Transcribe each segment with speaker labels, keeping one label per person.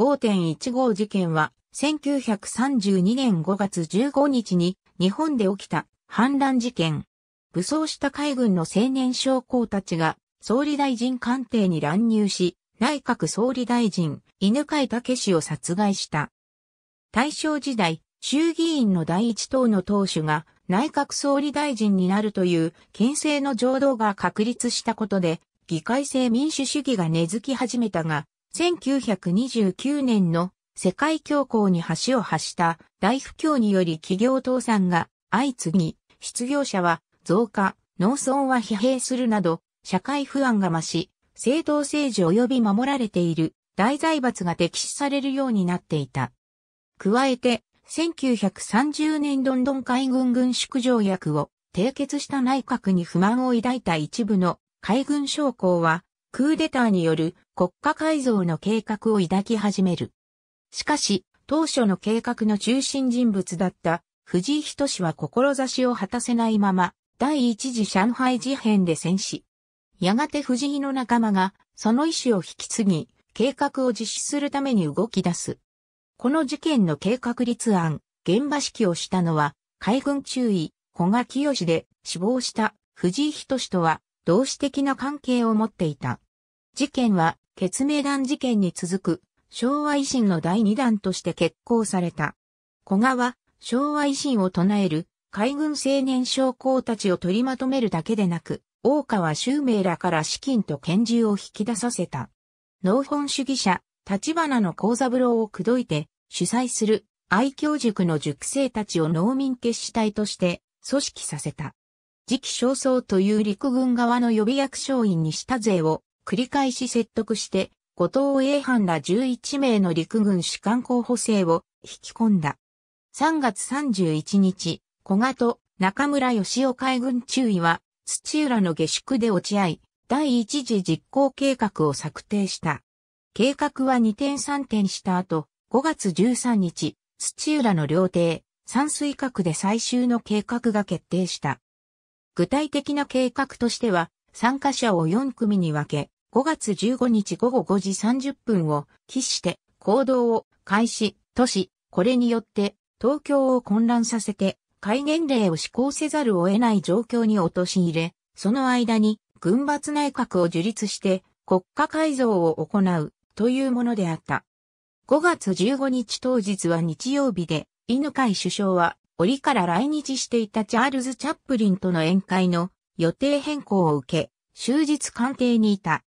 Speaker 1: 5.15事件は、1932年5月15日に日本で起きた反乱事件。武装した海軍の青年将校たちが総理大臣官邸に乱入し、内閣総理大臣、犬飼武氏を殺害した。大正時代、衆議院の第一党の党首が内閣総理大臣になるという憲政の浄土が確立したことで、議会制民主主義が根付き始めたが、1929年の世界恐慌に橋を発した大不況により企業倒産が相次ぎ、失業者は増加、農村は疲弊するなど、社会不安が増し、政党政治及び守られている大財閥が敵視されるようになっていた。加えて、1930年ロンドン海軍軍縮条約を締結した内閣に不満を抱いた一部の海軍将校はクーデターによる国家改造の計画を抱き始める。しかし、当初の計画の中心人物だった藤井人氏は志を果たせないまま、第一次上海事変で戦死。やがて藤井の仲間が、その意思を引き継ぎ、計画を実施するために動き出す。この事件の計画立案、現場指揮をしたのは、海軍中尉、古賀清で死亡した藤井人氏とは同志的な関係を持っていた。事件は、決明団事件に続く、昭和維新の第二弾として決行された。古賀は、昭和維新を唱える、海軍青年将校たちを取りまとめるだけでなく、大川修明らから資金と拳銃を引き出させた。農本主義者、立花の幸三郎を口説いて、主催する愛教塾の塾生たちを農民決死隊として組織させた。次期少将という陸軍側の予備役将員にした税を繰り返し説得して、後藤英藩ら11名の陸軍士官候補生を引き込んだ。3月31日、小賀と中村義雄海軍中尉は土浦の下宿で落ち合い、第一次実行計画を策定した。計画は2点3点した後、5月13日、土浦の料亭、山水閣で最終の計画が決定した。具体的な計画としては、参加者を4組に分け、5月15日午後5時30分を期して行動を開始、都市、これによって東京を混乱させて戒厳令を施行せざるを得ない状況に陥れ、その間に軍閥内閣を樹立して国家改造を行うというものであった。5月15日当日は日曜日で、犬飼首相は折から来日していたチャールズ・チャップリンとの宴会の予定変更を受け、終日官邸にいた。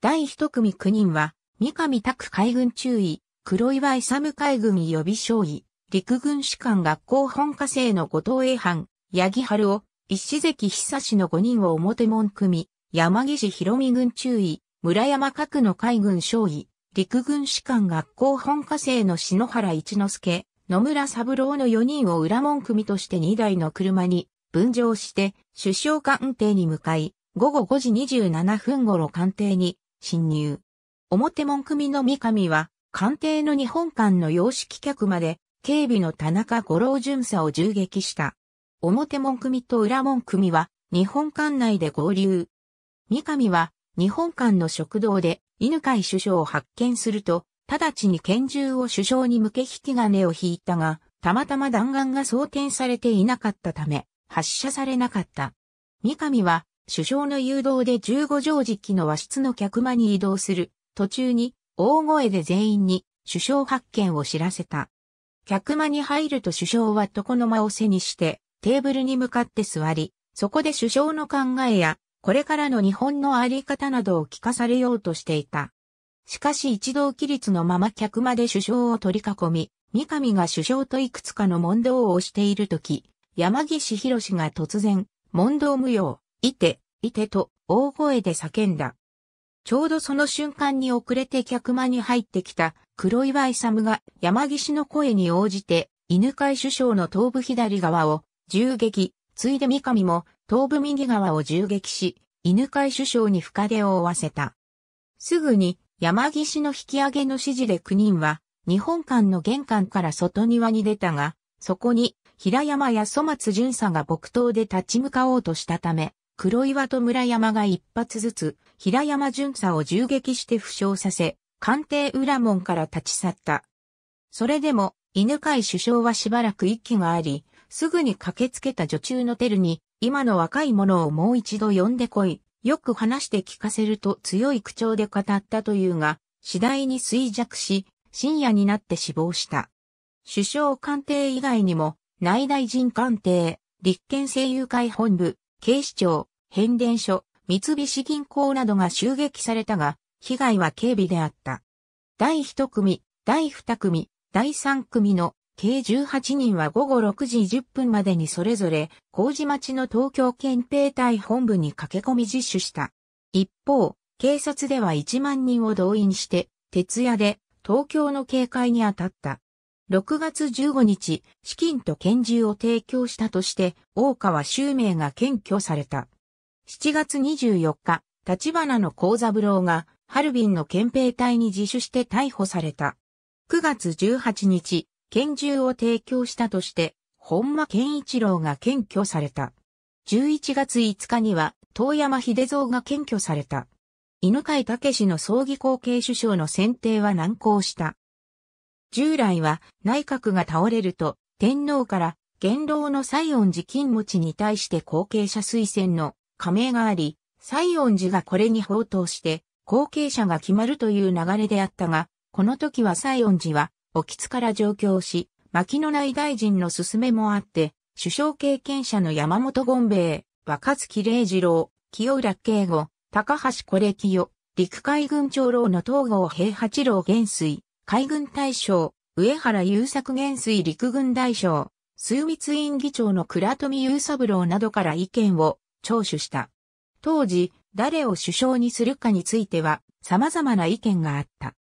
Speaker 1: 第一組9人は、三上拓海軍中尉、黒岩勇海軍予備将尉、陸軍士官学校本科生の後藤栄藩、八木春夫、石関久志の5人を表門組、山岸博美軍中尉、村山角の海軍少尉、陸軍士官学校本科生の篠原一之助、野村三郎の4人を裏門組として2台の車に分乗して首相官邸に向かい、午後5時27分頃官邸に侵入。表門組の三上は官邸の日本館の様式客まで警備の田中五郎巡査を銃撃した。表門組と裏門組は日本館内で合流。三上は日本館の食堂で犬飼首相を発見すると直ちに拳銃を首相に向け引き金を引いたが、たまたま弾丸が装填されていなかったため、発射されなかった。三上は、首相の誘導で15時期の和室の客間に移動する。途中に、大声で全員に、首相発見を知らせた。客間に入ると首相は床の間を背にして、テーブルに向かって座り、そこで首相の考えや、これからの日本のあり方などを聞かされようとしていた。しかし一同規律のまま客まで首相を取り囲み、三上が首相といくつかの問答をしているとき、山岸博士が突然、問答無用、いて、いてと、大声で叫んだ。ちょうどその瞬間に遅れて客間に入ってきた黒岩勇が山岸の声に応じて犬飼首相の頭部左側を銃撃、ついで三上も頭部右側を銃撃し、犬飼首相に深手を負わせた。すぐに山岸の引き上げの指示で9人は、日本館の玄関から外庭に出たが、そこに、平山や粗松巡査が木刀で立ち向かおうとしたため、黒岩と村山が一発ずつ、平山巡査を銃撃して負傷させ、官邸裏門から立ち去った。それでも、犬飼首相はしばらく息があり、すぐに駆けつけた女中のテルに、今の若い者をもう一度呼んでこい、よく話して聞かせると強い口調で語ったというが、次第に衰弱し、深夜になって死亡した。首相官邸以外にも、内大臣官邸、立憲政友会本部、警視庁、変電所、三菱銀行などが襲撃されたが、被害は軽微であった。第一組、第二組、第三組の計18人は午後6時10分までにそれぞれ、麹町の東京憲兵隊本部に駆け込み実施した。一方、警察では1万人を動員して、徹夜で東京の警戒に当たった。6月15日、資金と拳銃を提供したとして、大川周明が検挙された。7月24日、立花の幸三郎が、ハルビンの憲兵隊に自首して逮捕された。9月18日、拳銃を提供したとして、本間健一郎が検挙された。11月5日には、遠山秀蔵が検挙された。犬飼武の葬儀後継首相の選定は難航した。従来は内閣が倒れると天皇から元老の西恩寺金持ちに対して後継者推薦の加盟があり、西恩寺がこれに報答して後継者が決まるという流れであったが、この時は西恩寺は沖津から上京し、牧野内大臣の勧めもあって、首相経験者の山本権兵衛、若月礼二郎、清浦慶吾、高橋こ清、陸海軍長老の東郷平八郎元帥、海軍大将、上原優作元帥陸軍大将、枢密院議長の倉富雄三郎などから意見を聴取した。当時、誰を首相にするかについては、様々な意見があった。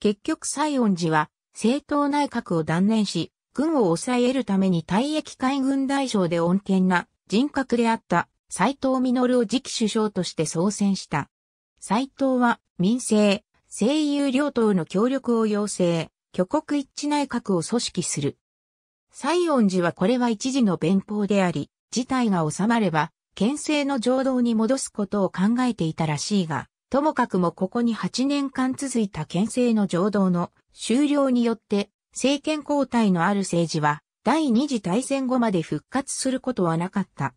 Speaker 1: 結局西恩寺は、政党内閣を断念し、軍を抑えるために退役海軍大将で穏健な人格であった斎藤実を次期首相として総選した。斎藤は民政、政友両党の協力を要請、挙国一致内閣を組織する。西恩寺はこれは一時の弁法であり、事態が収まれば、県政の浄土に戻すことを考えていたらしいが、ともかくもここに8年間続いた県政の浄道の終了によって政権交代のある政治は第二次大戦後まで復活することはなかった。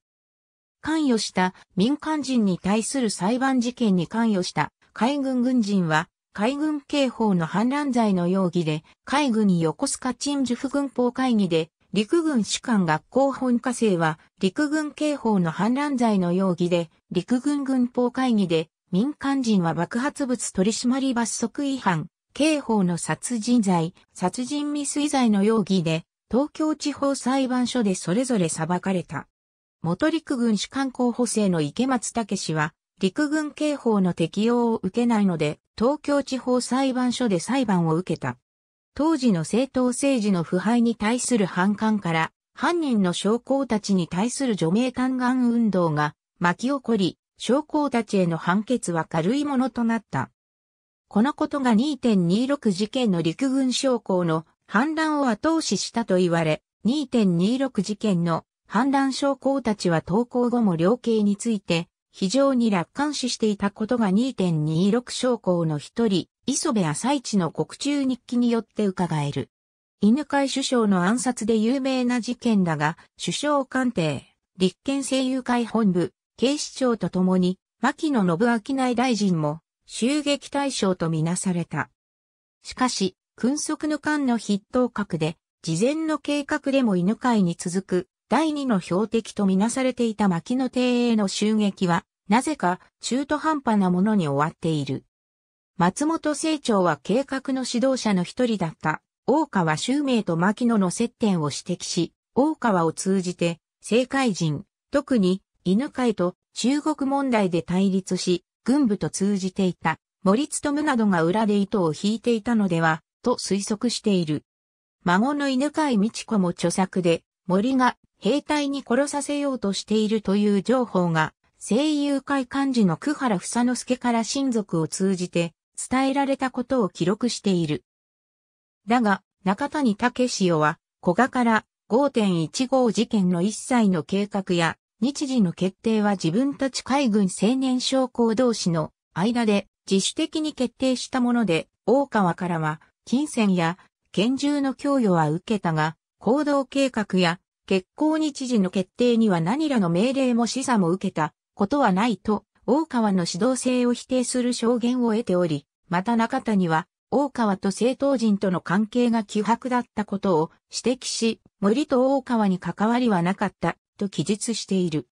Speaker 1: 関与した民間人に対する裁判事件に関与した海軍軍人は海軍刑法の反乱罪の容疑で海軍横須賀陳樹府軍法会議で陸軍士官学校本科生は陸軍刑法の反乱罪の容疑で陸軍軍法会議で民間人は爆発物取締罰則違反、刑法の殺人罪、殺人未遂罪の容疑で、東京地方裁判所でそれぞれ裁かれた。元陸軍士官候補生の池松武氏は、陸軍刑法の適用を受けないので、東京地方裁判所で裁判を受けた。当時の政党政治の腐敗に対する反感から、犯人の将校たちに対する除名嘆願運動が巻き起こり、将校たちへの判決は軽いものとなった。このことが2.26事件の陸軍将校の反乱を後押ししたと言われ、2.26事件の反乱将校たちは投稿後も量刑について非常に楽観視していたことが2.26将校の一人、磯部朝市の国中日記によって伺える。犬飼首相の暗殺で有名な事件だが、首相官邸、立憲声優会本部、警視庁と共に、牧野信明内大臣も、襲撃対象とみなされた。しかし、訓則の間の筆頭格で、事前の計画でも犬飼に続く、第二の標的とみなされていた牧野邸への襲撃は、なぜか中途半端なものに終わっている。松本清張は計画の指導者の一人だった大川周明と牧野の接点を指摘し、大川を通じて、政界人、特に犬飼と中国問題で対立し、軍部と通じていた森務などが裏で糸を引いていたのでは、と推測している。孫の犬飼道子も著作で、森が兵隊に殺させようとしているという情報が、声優会幹事の久原房之助から親族を通じて伝えられたことを記録している。だが、中谷武史は、古賀から5.15事件の一切の計画や日時の決定は自分たち海軍青年将校同士の間で自主的に決定したもので、大川からは金銭や拳銃の供与は受けたが、行動計画や結行日時の決定には何らの命令も示唆も受けたことはないと、大川の指導性を否定する証言を得ており、また中谷は、大川と政党人との関係が希薄だったことを指摘し、森と大川に関わりはなかったと記述している。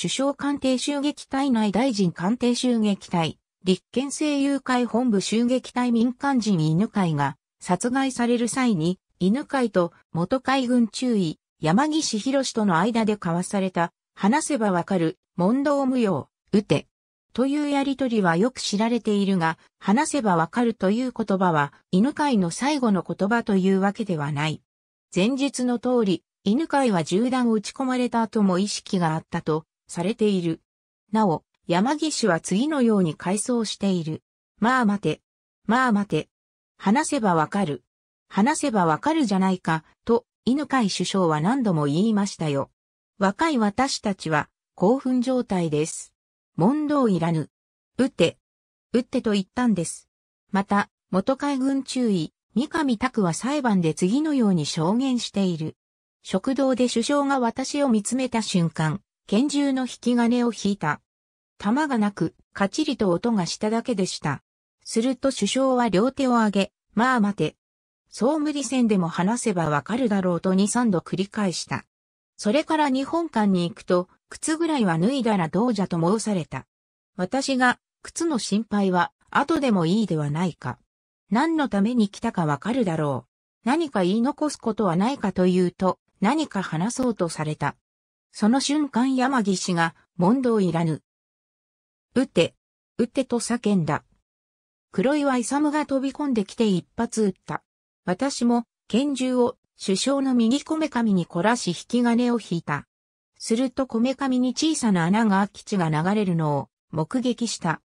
Speaker 1: 首相官邸襲撃隊内大臣官邸襲撃隊、立憲政友会本部襲撃隊民間人犬会が殺害される際に、犬会と元海軍中尉、山岸博との間で交わされた、話せばわかる、問答無用、打て。というやりとりはよく知られているが、話せばわかるという言葉は、犬飼の最後の言葉というわけではない。前述の通り、犬飼は銃弾を撃ち込まれた後も意識があったとされている。なお、山岸は次のように回想している。まあ待て。まあ待て。話せばわかる。話せばわかるじゃないか、と、犬飼首相は何度も言いましたよ。若い私たちは、興奮状態です。問答いらぬ。撃って。撃ってと言ったんです。また、元海軍注意、三上拓は裁判で次のように証言している。食堂で首相が私を見つめた瞬間、拳銃の引き金を引いた。弾がなく、カチリと音がしただけでした。すると首相は両手を上げ、まあ待て。そう無理せんでも話せばわかるだろうと2、3度繰り返した。それから日本館に行くと、靴ぐらいは脱いだらどうじゃと申された。私が、靴の心配は、後でもいいではないか。何のために来たかわかるだろう。何か言い残すことはないかというと、何か話そうとされた。その瞬間山岸が問答いらぬ。撃て、撃てと叫んだ。黒岩勇が飛び込んできて一発撃った。私も拳銃を首相の右こめかみに凝らし引き金を引いた。するとこめかみに小さな穴が空き地が流れるのを目撃した。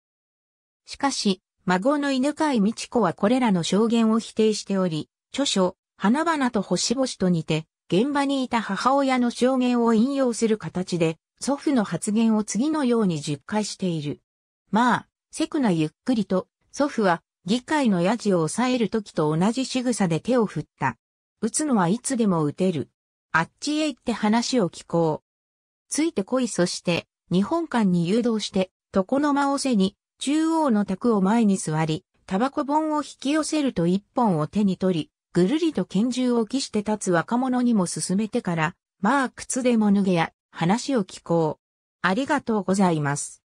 Speaker 1: しかし、孫の犬飼美智子はこれらの証言を否定しており、著書、花々と星々とにて、現場にいた母親の証言を引用する形で、祖父の発言を次のように述解している。まあ、セクなゆっくりと、祖父は、議会の野じを抑える時と同じ仕草で手を振った。打つのはいつでも打てる。あっちへ行って話を聞こう。ついてこいそして、日本館に誘導して、床の間を背に、中央の卓を前に座り、タバコ本を引き寄せると一本を手に取り、ぐるりと拳銃を期して立つ若者にも進めてから、まあ靴でも脱げや、話を聞こう。ありがとうございます。